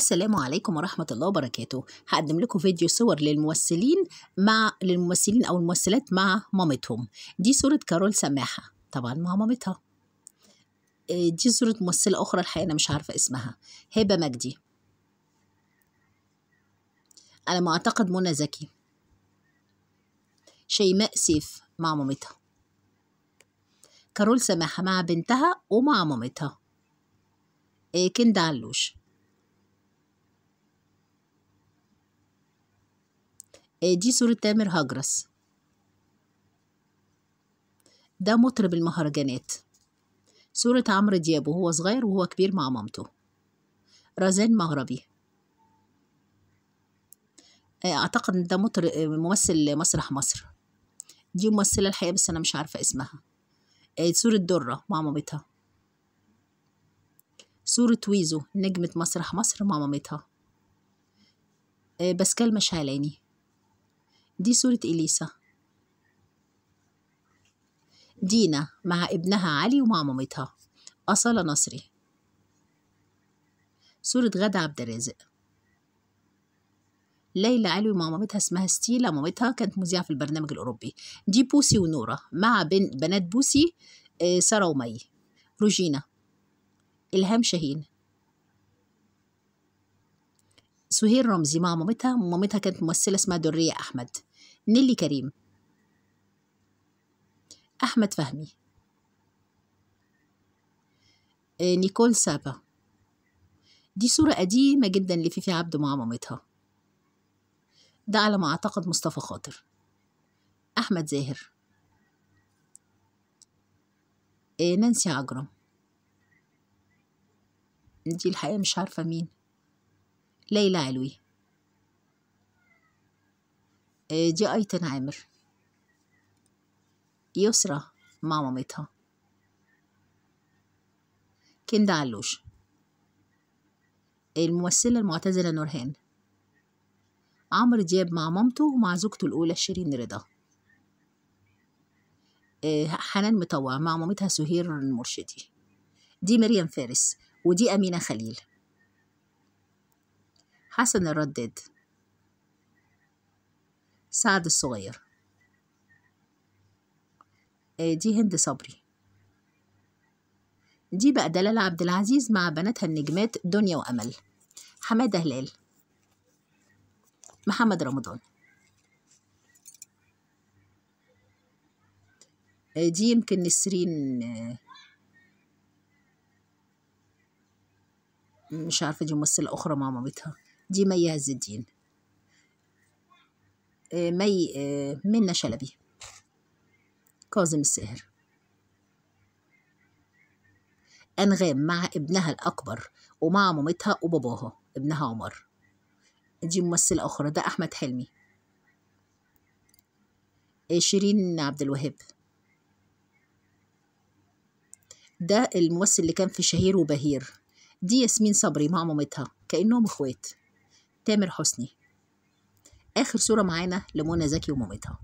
السلام عليكم ورحمة الله وبركاته هقدم لكم فيديو صور للممثلين مع للممثلين أو الممثلات مع مامتهم دي صورة كارول سماحة طبعا مع مامتها آه، دي صورة ممثلة أخرى الحقيقة أنا مش عارفة اسمها هبة مجدي على ما أعتقد منى زكي شيماء سيف مع مامتها كارول سماحة مع بنتها ومع مامتها آه، كندا علوش آه، دي صورة تامر هجرس ده مطرب المهرجانات صورة عمرو دياب وهو صغير وهو كبير مع مامته رزان مغربي آه، اعتقد ان ده مطرب آه، ممثل مسرح مصر دي ممثلة الحقيقة بس انا مش عارفة اسمها صورة درة مع مامتها صورة ويزو نجمة مسرح مصر مع مامتها باسكال مشعلاني دي صورة إليسا دينا مع ابنها علي ومع مامتها أصالة نصري صورة غادة عبد الرازق ليلى علي ومع مامتها اسمها ستيلا مامتها كانت مذيعة في البرنامج الأوروبي دي بوسي ونورة مع بن بنات بوسي آه، سارة ومي روجينا إلهام شاهين سهير رمزي مع مامتها مامتها كانت ممثلة اسمها درية أحمد نيلي كريم أحمد فهمي آه، نيكول سابا دي صورة قديمة جدا لفيفي عبد مع مامتها ده على ما أعتقد مصطفى خاطر أحمد زاهر آه، نانسي عجرم دي الحقيقة مش عارفة مين ليلى علوي جائتن عامر يسرى مع مامتها كندا علوش الممثلة المعتزلة نورهان عمرو دياب مع مامته ومع زوجته الأولى شيرين رضا إيه، حنان مطوع مع مامتها سهير المرشدي دي مريم فارس ودي أمينة خليل حسن الرداد سعد الصغير آه، دي هند صبري دي بقى دلالة عبد العزيز مع بناتها النجمات دنيا وأمل حمادة هلال محمد رمضان آه، دي يمكن نسرين آه، مش عارفة دي ممثلة أخرى مع مامتها دي مي عز الدين مي آه، منى شلبي كاظم الساهر أنغام مع ابنها الأكبر ومع مامتها وباباها ابنها عمر دي ممثلة أخرى ده أحمد حلمي شيرين عبد الوهاب ده الممثل اللي كان في شهير وبهير دي ياسمين صبري مع مامتها كأنهم اخوات تامر حسني اخر صوره معانا لمنى زكي ومامتها